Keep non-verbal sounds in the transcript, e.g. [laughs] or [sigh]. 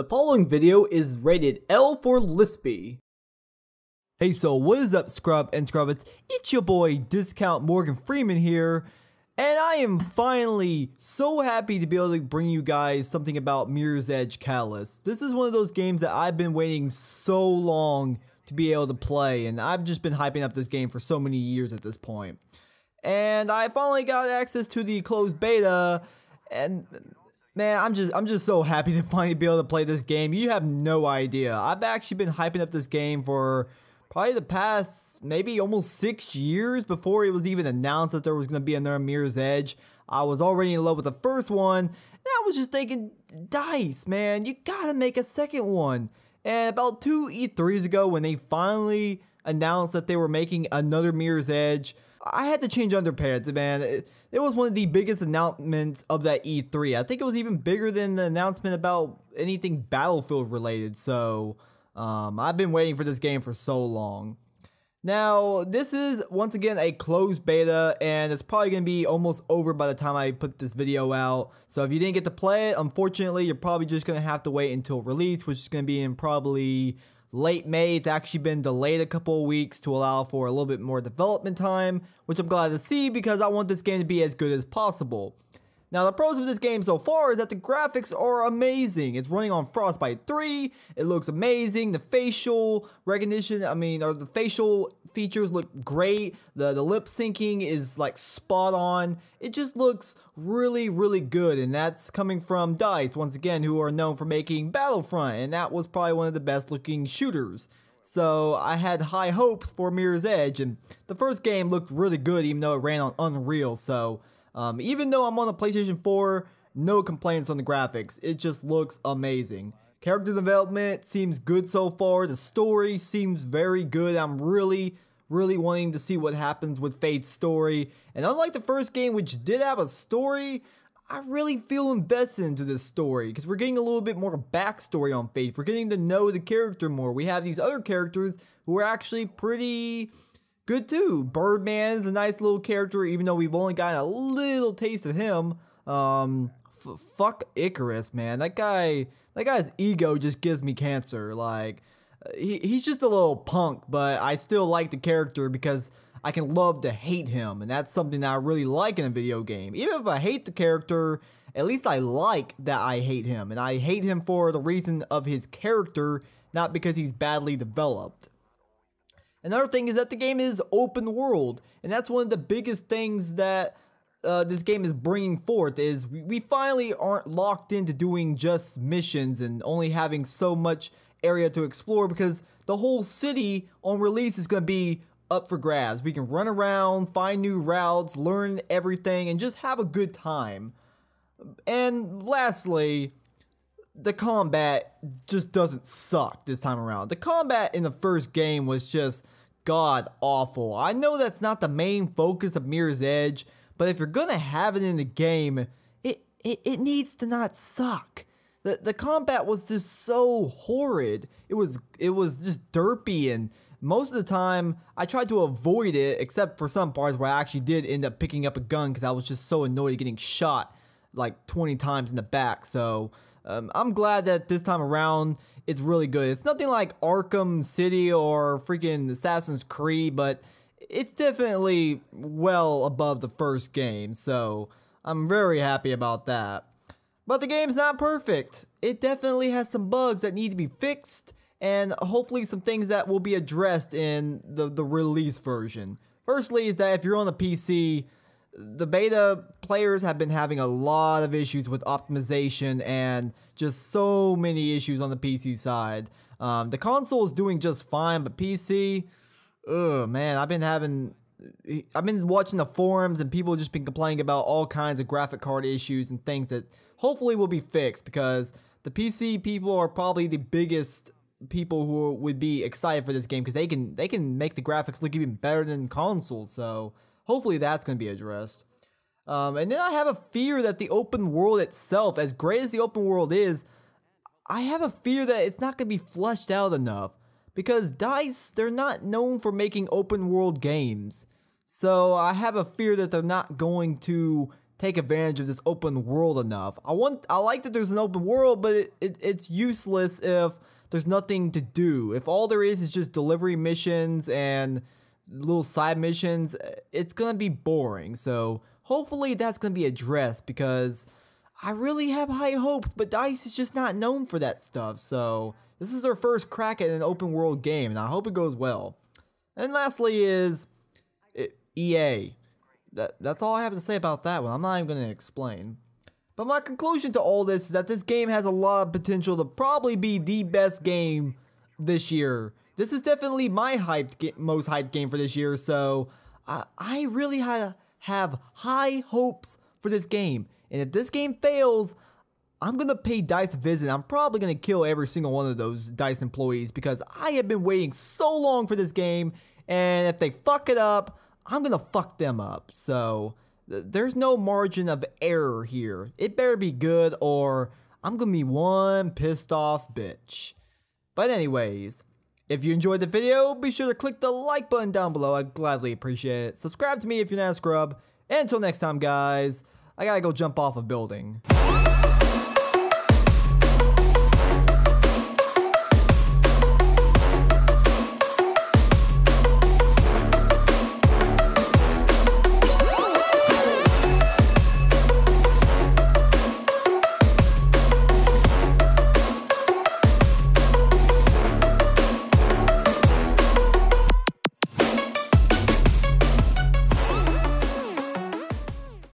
The following video is rated L for Lispy. Hey, so what is up, Scrub and Scrubbits? It's your boy, Discount Morgan Freeman here. And I am finally so happy to be able to bring you guys something about Mirror's Edge Catalyst. This is one of those games that I've been waiting so long to be able to play, and I've just been hyping up this game for so many years at this point. And I finally got access to the closed beta, and Man, I'm just I'm just so happy [laughs] to finally be able to play this game. You have no idea. I've actually been hyping up this game for probably the past maybe almost six years before it was even announced that there was going to be another Mirror's Edge. I was already in love with the first one, and I was just thinking, Dice, man, you gotta make a second one. And about two E3s ago, when they finally announced that they were making another Mirror's Edge, I had to change underpants, man. It, it was one of the biggest announcements of that E3. I think it was even bigger than the announcement about anything Battlefield related. So um, I've been waiting for this game for so long. Now, this is once again a closed beta, and it's probably going to be almost over by the time I put this video out. So, if you didn't get to play it, unfortunately, you're probably just going to have to wait until release, which is going to be in probably late May. It's actually been delayed a couple of weeks to allow for a little bit more development time, which I'm glad to see because I want this game to be as good as possible. Now the pros of this game so far is that the graphics are amazing. It's running on Frostbite 3. It looks amazing. The facial recognition, I mean, or the facial features look great. The the lip syncing is like spot on. It just looks really really good and that's coming from DICE once again who are known for making Battlefront and that was probably one of the best looking shooters. So I had high hopes for Mirror's Edge and the first game looked really good even though it ran on Unreal. So um, even though I'm on a PlayStation 4, no complaints on the graphics. It just looks amazing. Character development seems good so far. The story seems very good. I'm really, really wanting to see what happens with Fate's story. And unlike the first game, which did have a story, I really feel invested into this story because we're getting a little bit more backstory on Faith. We're getting to know the character more. We have these other characters who are actually pretty good too. Birdman's a nice little character, even though we've only gotten a little taste of him. Um, fuck Icarus, man. That guy, that guy's ego just gives me cancer. Like, uh, he, he's just a little punk, but I still like the character because I can love to hate him, and that's something that I really like in a video game. Even if I hate the character, at least I like that I hate him, and I hate him for the reason of his character, not because he's badly developed. Another thing is that the game is open world, and that's one of the biggest things that uh, this game is bringing forth is we, we finally aren't locked into doing just missions and only having so much area to explore because the whole city on release is going to be up for grabs. We can run around, find new routes, learn everything, and just have a good time. And lastly, the combat just doesn't suck this time around. The combat in the first game was just god awful. I know that's not the main focus of Mirror's Edge, but if you're gonna have it in the game, it it, it needs to not suck. The, the combat was just so horrid. It was it was just derpy and most of the time I tried to avoid it except for some parts where I actually did end up picking up a gun because I was just so annoyed at getting shot like 20 times in the back. So um, I'm glad that this time around it's really good. It's nothing like Arkham City or freaking Assassin's Creed, but it's definitely well above the first game, so I'm very happy about that. But the game's not perfect. It definitely has some bugs that need to be fixed, and hopefully some things that will be addressed in the, the release version. Firstly is that if you're on a PC, the beta players have been having a lot of issues with optimization and just so many issues on the PC side. Um, the console is doing just fine, but PC, oh man, I've been having. I've been watching the forums and people just been complaining about all kinds of graphic card issues and things that hopefully will be fixed because the PC people are probably the biggest people who would be excited for this game because they can they can make the graphics look even better than consoles. So Hopefully that's going to be addressed. Um, and then I have a fear that the open world itself, as great as the open world is, I have a fear that it's not going to be fleshed out enough. Because DICE, they're not known for making open world games. So I have a fear that they're not going to take advantage of this open world enough. I want, I like that there's an open world, but it, it, it's useless if there's nothing to do. If all there is is just delivery missions and little side missions, it's going to be boring. So hopefully that's going to be addressed because I really have high hopes, but DICE is just not known for that stuff. So this is their first crack at an open world game, and I hope it goes well. And lastly is EA. Eh, that, that's all I have to say about that one. I'm not even going to explain. But my conclusion to all this is that this game has a lot of potential to probably be the best game this year this is definitely my hyped most hyped game for this year. So I, I really ha have high hopes for this game. And if this game fails, I'm gonna pay Dice a visit. I'm probably gonna kill every single one of those Dice employees because I have been waiting so long for this game. And if they fuck it up, I'm gonna fuck them up. So th there's no margin of error here. It better be good or I'm gonna be one pissed off bitch. But anyways, if you enjoyed the video, be sure to click the like button down below. I'd gladly appreciate it. Subscribe to me if you're not a scrub. And until next time, guys, I gotta go jump off a building.